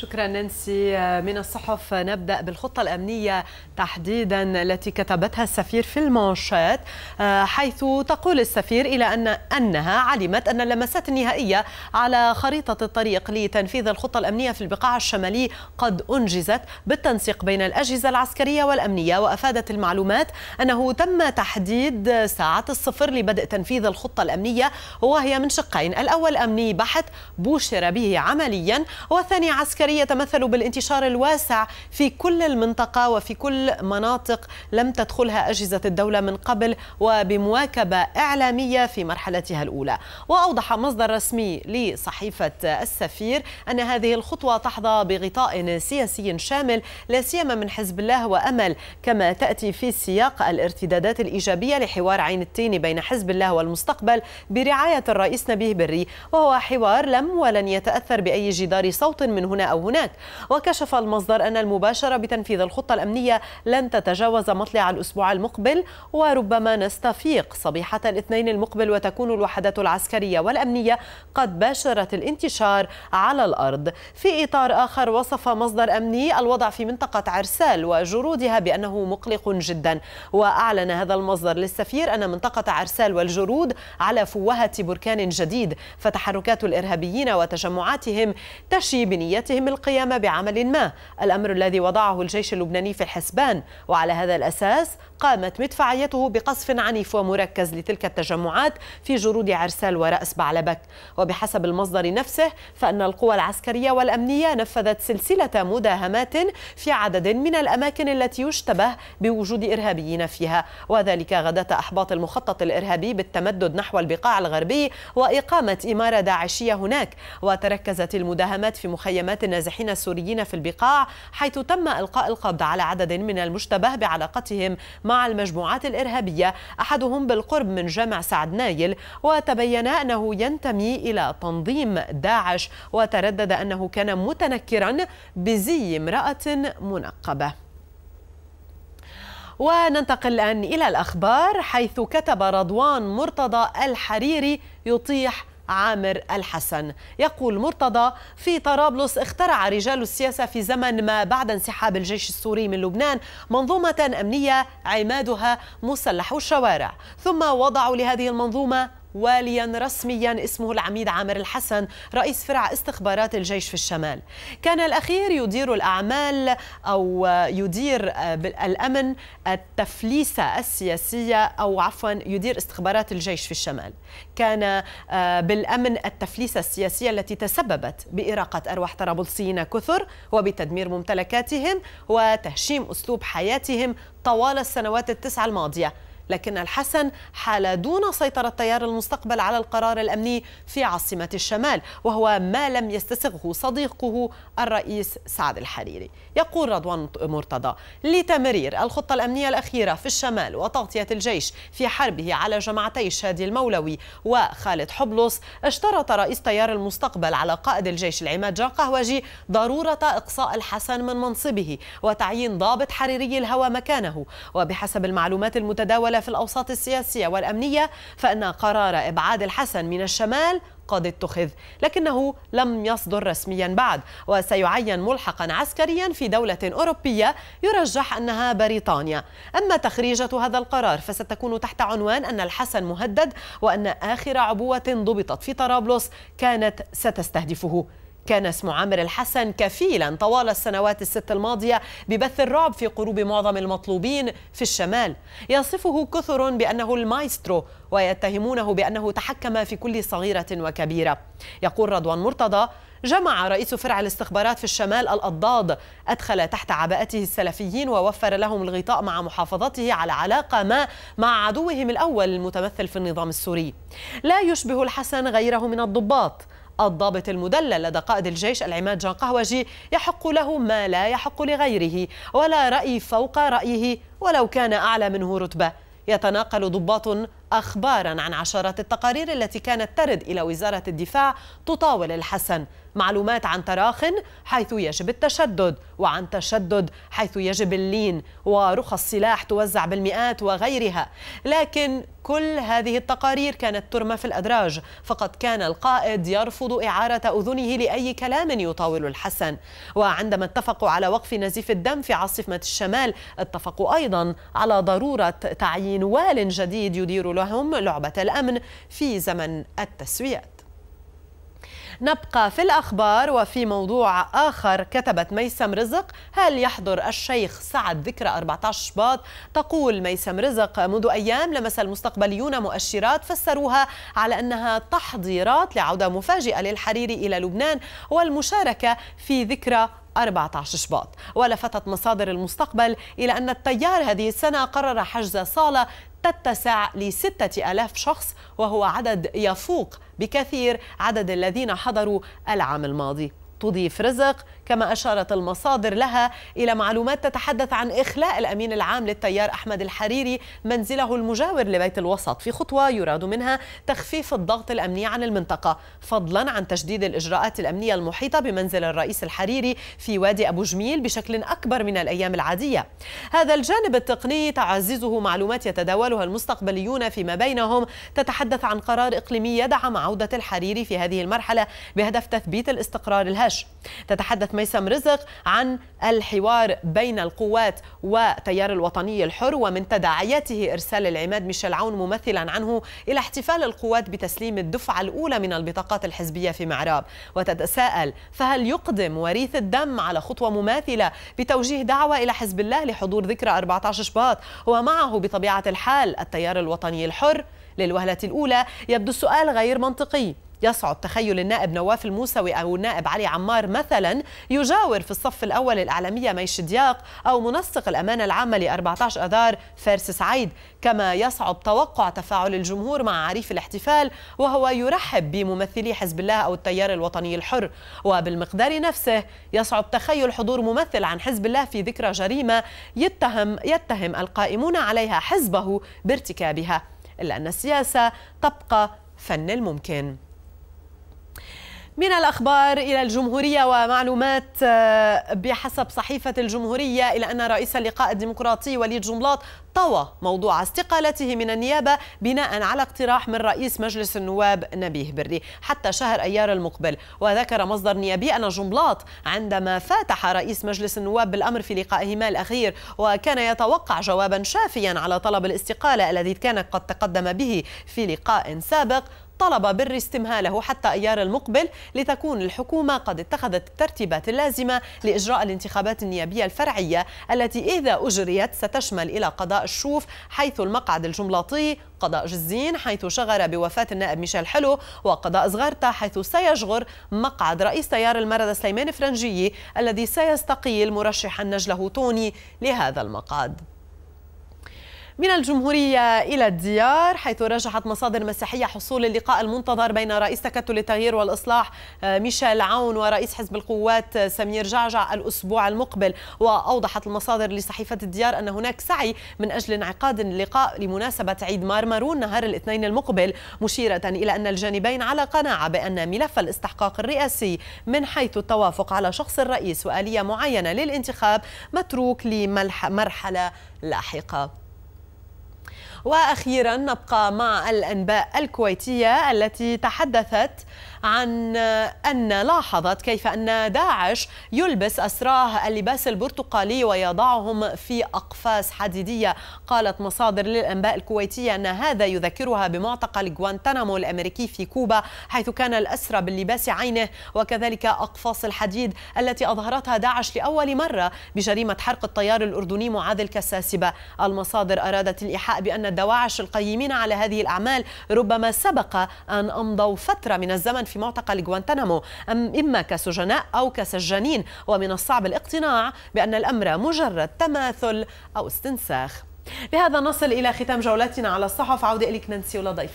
شكرا نانسي آه، من الصحف نبدا بالخطه الامنيه تحديدا التي كتبتها السفير في المانشات آه، حيث تقول السفير الى ان انها علمت ان اللمسات النهائيه على خريطه الطريق لتنفيذ الخطه الامنيه في البقاع الشمالي قد انجزت بالتنسيق بين الاجهزه العسكريه والامنيه وافادت المعلومات انه تم تحديد ساعه الصفر لبدء تنفيذ الخطه الامنيه وهي من شقين الاول امني بحت بوشر به عمليا والثاني عسكري الجري يتمثل بالانتشار الواسع في كل المنطقة وفي كل مناطق لم تدخلها أجهزة الدولة من قبل وبمواكبة إعلامية في مرحلتها الأولى وأوضح مصدر رسمي لصحيفة السفير أن هذه الخطوة تحظى بغطاء سياسي شامل لا سيما من حزب الله وأمل كما تأتي في سياق الارتدادات الإيجابية لحوار عين التين بين حزب الله والمستقبل برعاية الرئيس نبيه بري وهو حوار لم ولن يتأثر بأي جدار صوت من هنا أو أو هناك وكشف المصدر أن المباشرة بتنفيذ الخطة الأمنية لن تتجاوز مطلع الأسبوع المقبل وربما نستفيق صبيحة الاثنين المقبل وتكون الوحدات العسكرية والأمنية قد باشرت الانتشار على الأرض في إطار آخر وصف مصدر أمني الوضع في منطقة عرسال وجرودها بأنه مقلق جدا وأعلن هذا المصدر للسفير أن منطقة عرسال والجرود على فوهة بركان جديد فتحركات الإرهابيين وتجمعاتهم تشي بنيتهم بإمكانهم القيام بعمل ما الأمر الذي وضعه الجيش اللبناني في الحسبان وعلى هذا الأساس قامت مدفعيته بقصف عنيف ومركز لتلك التجمعات في جرود عرسال ورأس بعلبك وبحسب المصدر نفسه فأن القوى العسكرية والأمنية نفذت سلسلة مداهمات في عدد من الأماكن التي يشتبه بوجود إرهابيين فيها وذلك غداة أحباط المخطط الإرهابي بالتمدد نحو البقاع الغربي وإقامة إمارة داعشية هناك وتركزت المداهمات في مخيمات النازحين السوريين في البقاع حيث تم إلقاء القبض على عدد من المشتبه بعلاقتهم مع المجموعات الإرهابية أحدهم بالقرب من جامع سعد نايل وتبين أنه ينتمي إلى تنظيم داعش وتردد أنه كان متنكرا بزي امرأة منقبة وننتقل الآن إلى الأخبار حيث كتب رضوان مرتضى الحريري يطيح عامر الحسن يقول مرتضى في طرابلس اخترع رجال السياسة في زمن ما بعد انسحاب الجيش السوري من لبنان منظومة أمنية عمادها مسلح الشوارع ثم وضعوا لهذه المنظومة واليا رسميا اسمه العميد عامر الحسن رئيس فرع استخبارات الجيش في الشمال كان الأخير يدير الأعمال أو يدير آه، الأمن التفليسة السياسية أو عفوا يدير استخبارات الجيش في الشمال كان آه، بالأمن التفليسة السياسية التي تسببت بإراقة أرواح طرابلسيين كثر وبتدمير ممتلكاتهم وتهشيم أسلوب حياتهم طوال السنوات التسعه الماضية لكن الحسن حال دون سيطرة تيار المستقبل على القرار الأمني في عاصمة الشمال وهو ما لم يستسغه صديقه الرئيس سعد الحريري يقول رضوان مرتضى لتمرير الخطة الأمنية الأخيرة في الشمال وتغطية الجيش في حربه على جماعتي الشادي المولوي وخالد حبلص اشترط رئيس تيار المستقبل على قائد الجيش العماد جان قهوجي ضرورة إقصاء الحسن من منصبه وتعيين ضابط حريري الهوى مكانه وبحسب المعلومات المتداولة الدولة في الأوساط السياسية والأمنية فإن قرار إبعاد الحسن من الشمال قد اتخذ لكنه لم يصدر رسميا بعد وسيعين ملحقا عسكريا في دولة أوروبية يرجح أنها بريطانيا أما تخريجة هذا القرار فستكون تحت عنوان أن الحسن مهدد وأن آخر عبوة ضبطت في طرابلس كانت ستستهدفه كان اسم عامر الحسن كفيلا طوال السنوات الست الماضية ببث الرعب في قلوب معظم المطلوبين في الشمال يصفه كثر بأنه المايسترو ويتهمونه بأنه تحكم في كل صغيرة وكبيرة يقول رضوان مرتضى جمع رئيس فرع الاستخبارات في الشمال الأضداد أدخل تحت عباءته السلفيين ووفر لهم الغطاء مع محافظته على علاقة ما مع عدوهم الأول المتمثل في النظام السوري لا يشبه الحسن غيره من الضباط الضابط المدلل لدى قائد الجيش العماد جان قهوجي يحق له ما لا يحق لغيره ولا رأي فوق رأيه ولو كان أعلى منه رتبة يتناقل ضباط أخبارا عن عشرات التقارير التي كانت ترد إلى وزارة الدفاع تطاول الحسن معلومات عن تراخ حيث يجب التشدد وعن تشدد حيث يجب اللين ورخص سلاح توزع بالمئات وغيرها لكن كل هذه التقارير كانت ترمى في الأدراج فقد كان القائد يرفض إعارة أذنه لأي كلام يطاول الحسن وعندما اتفقوا على وقف نزيف الدم في عاصمة الشمال اتفقوا أيضا على ضرورة تعيين وال جديد يدير لهم لعبة الأمن في زمن التسويات نبقى في الأخبار وفي موضوع آخر كتبت ميسم رزق هل يحضر الشيخ سعد ذكرى 14 شباط تقول ميسم رزق منذ أيام لمس المستقبليون مؤشرات فسروها على أنها تحضيرات لعودة مفاجئة للحريري إلى لبنان والمشاركة في ذكرى 14 شباط ولفتت مصادر المستقبل إلى أن التيار هذه السنة قرر حجز صالة تتسع لستة ألاف شخص وهو عدد يفوق بكثير عدد الذين حضروا العام الماضي تضيف رزق كما أشارت المصادر لها إلى معلومات تتحدث عن إخلاء الأمين العام للتيار أحمد الحريري منزله المجاور لبيت الوسط في خطوة يراد منها تخفيف الضغط الأمني عن المنطقة فضلا عن تجديد الإجراءات الأمنية المحيطة بمنزل الرئيس الحريري في وادي أبو جميل بشكل أكبر من الأيام العادية هذا الجانب التقني تعززه معلومات يتداولها المستقبليون فيما بينهم تتحدث عن قرار إقليمي يدعم عودة الحريري في هذه المرحلة بهدف تثبيت الاستقرار الهش تتحدث ميسم رزق عن الحوار بين القوات وتيار الوطني الحر ومن تداعياته إرسال العماد ميشيل عون ممثلا عنه إلى احتفال القوات بتسليم الدفعة الأولى من البطاقات الحزبية في معراب وتتساءل فهل يقدم وريث الدم على خطوة مماثلة بتوجيه دعوة إلى حزب الله لحضور ذكرى 14 شباط ومعه بطبيعة الحال التيار الوطني الحر للوهلة الأولى يبدو السؤال غير منطقي يصعب تخيل النائب نواف الموسوي أو النائب علي عمار مثلا يجاور في الصف الأول الإعلامية مي شدياق أو منسق الأمانة العامة ل 14 أذار فارس سعيد كما يصعب توقع تفاعل الجمهور مع عريف الاحتفال وهو يرحب بممثلي حزب الله أو التيار الوطني الحر وبالمقدار نفسه يصعب تخيل حضور ممثل عن حزب الله في ذكرى جريمة يتهم, يتهم القائمون عليها حزبه بارتكابها إلا أن السياسة تبقى فن الممكن من الأخبار إلى الجمهورية ومعلومات آه، بحسب صحيفة الجمهورية إلى أن رئيس اللقاء الديمقراطي وليد جملاط طوى موضوع استقالته من النيابة بناء على اقتراح من رئيس مجلس النواب نبيه بري حتى شهر أيار المقبل وذكر مصدر نيابي أن جنبلاط عندما فاتح رئيس مجلس النواب بالأمر في لقائهما الأخير وكان يتوقع جوابا شافيا على طلب الاستقالة الذي كان قد تقدم به في لقاء سابق طلب بري استمهاله حتى ايار المقبل لتكون الحكومه قد اتخذت الترتيبات اللازمه لاجراء الانتخابات النيابيه الفرعيه التي اذا اجريت ستشمل الى قضاء قضاء الشوف حيث المقعد الجملاطي قضاء جزين حيث شغر بوفاة النائب ميشيل حلو وقضاء صغرتا حيث سيشغر مقعد رئيس تيار المرضى سليمان فرنجي الذي سيستقيل مرشحا نجله توني لهذا المقعد من الجمهورية إلى الديار حيث رجحت مصادر مسيحية حصول اللقاء المنتظر بين رئيس تكتل التغيير والإصلاح آه، ميشيل عون ورئيس حزب القوات آه، سمير جعجع الأسبوع المقبل وأوضحت المصادر لصحيفة الديار أن هناك سعي من أجل انعقاد اللقاء لمناسبة عيد مارمارون نهار الاثنين المقبل مشيرة إلى أن الجانبين على قناعة بأن ملف الاستحقاق الرئاسي من حيث التوافق على شخص الرئيس وآلية معينة للانتخاب متروك لمرحلة لاحقة واخيرا نبقى مع الانباء الكويتيه التي تحدثت عن ان لاحظت كيف ان داعش يلبس اسراه اللباس البرتقالي ويضعهم في اقفاص حديديه قالت مصادر للانباء الكويتيه ان هذا يذكرها بمعتقل غوانتانامو الامريكي في كوبا حيث كان الاسرى باللباس عينه وكذلك اقفاص الحديد التي اظهرتها داعش لاول مره بجريمه حرق الطيار الاردني معاذ الكساسبه المصادر ارادت الايحاء بان الدواعش القيمين على هذه الأعمال ربما سبق أن أمضوا فترة من الزمن في معتقل غوانتنامو إما كسجناء أو كسجانين ومن الصعب الاقتناع بأن الأمر مجرد تماثل أو استنساخ بهذا نصل إلى ختام جولتنا على الصحف عودة إليك نانسي ولضيفي